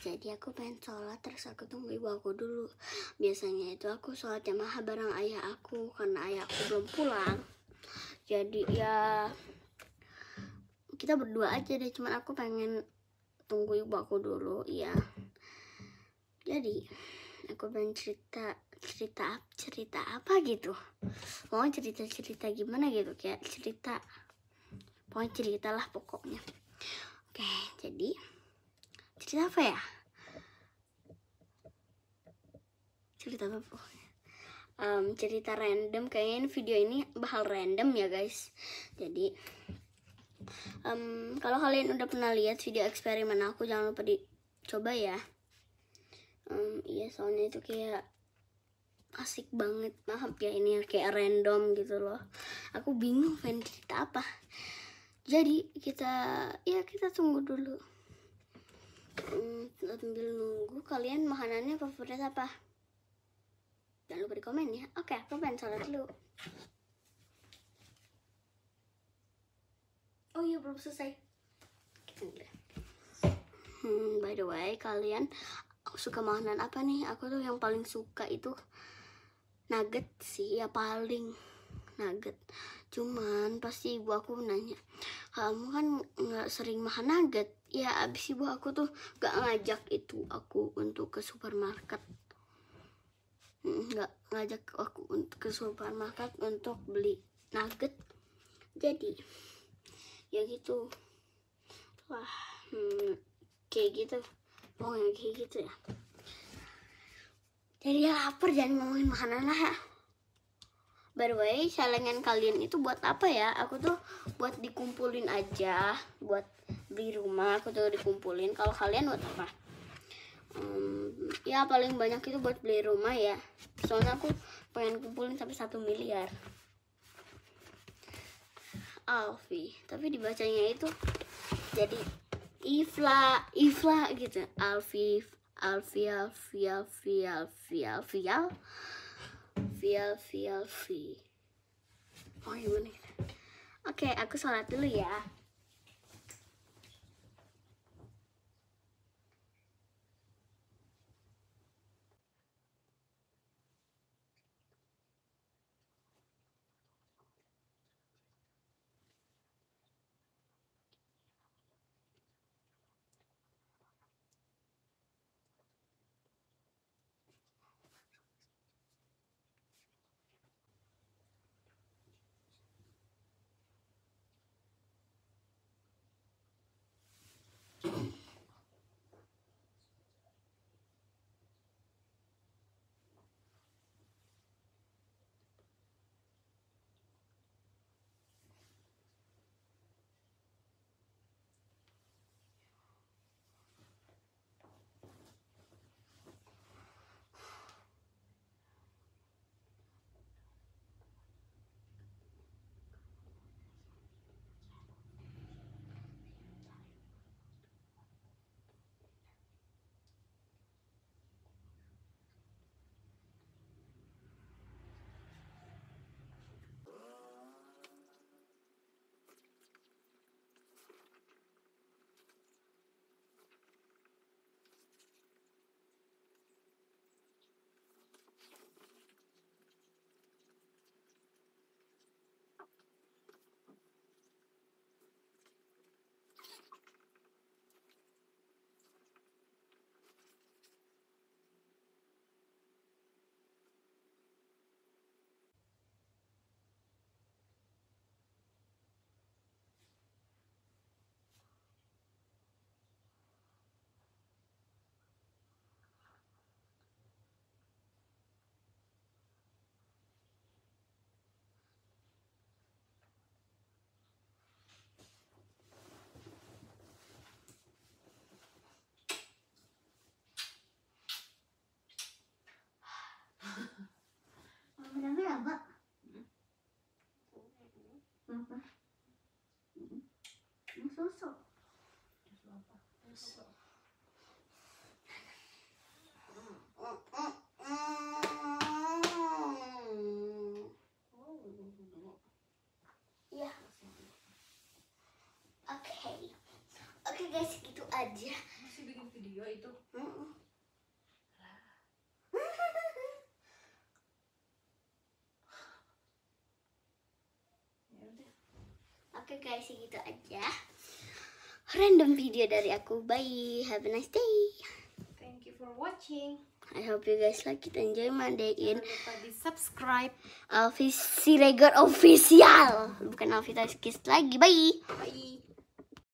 jadi aku pengen sholat terus aku tunggu ibu aku dulu biasanya itu aku sholat maha bareng ayah aku karena ayah aku belum pulang jadi ya kita berdua aja deh cuman aku pengen tunggu ibu aku dulu ya jadi aku pengen cerita cerita cerita apa gitu mau cerita cerita gimana gitu kayak cerita pokoknya cerita lah pokoknya oke jadi cerita apa ya cerita apa pokoknya um, cerita random kayaknya ini video ini bakal random ya guys jadi um, kalau kalian udah pernah lihat video eksperimen aku jangan lupa dicoba ya um, iya soalnya itu kayak asik banget maaf ya ini kayak random gitu loh aku bingung pengen cerita apa jadi kita ya kita tunggu dulu sambil nunggu kalian makanannya favorit apa jangan lupa di komen ya oke aku pengen sholat dulu oh iya belum selesai hmm, by the way kalian suka makanan apa nih aku tuh yang paling suka itu nugget sih ya paling nugget cuman pasti ibu aku nanya kamu kan nggak sering makan nugget ya abis ibu aku tuh nggak ngajak itu aku untuk ke supermarket mm, nggak ngajak aku untuk ke supermarket untuk beli nugget jadi ya gitu wah hmm, kayak gitu pokoknya kayak gitu ya jadi ya lapar jangan ngomongin makanan lah ya By the way, celengan kalian itu buat apa ya? Aku tuh buat dikumpulin aja, buat beli rumah aku tuh dikumpulin. Kalau kalian buat apa? Um, ya paling banyak itu buat beli rumah ya. Soalnya aku pengen kumpulin sampai satu miliar. Alfi, tapi dibacanya itu jadi Ifla, Ifla gitu. Alfi, Alfi, Alfi, Alfi, Alfi, Alfi, Alfi, Alfi. VLVLV. Oh, ini. Iya, Oke, okay, aku sholat dulu ya. guys gitu aja masih bikin video itu mm -mm. Oke okay guys, segitu aja random video dari aku. Bye, have a nice day. Thank you for watching. I hope you guys like it. Enjoy my day in. subscribe. Alvis Siregar official, bukan Alvita Skis lagi. Bye. Bye.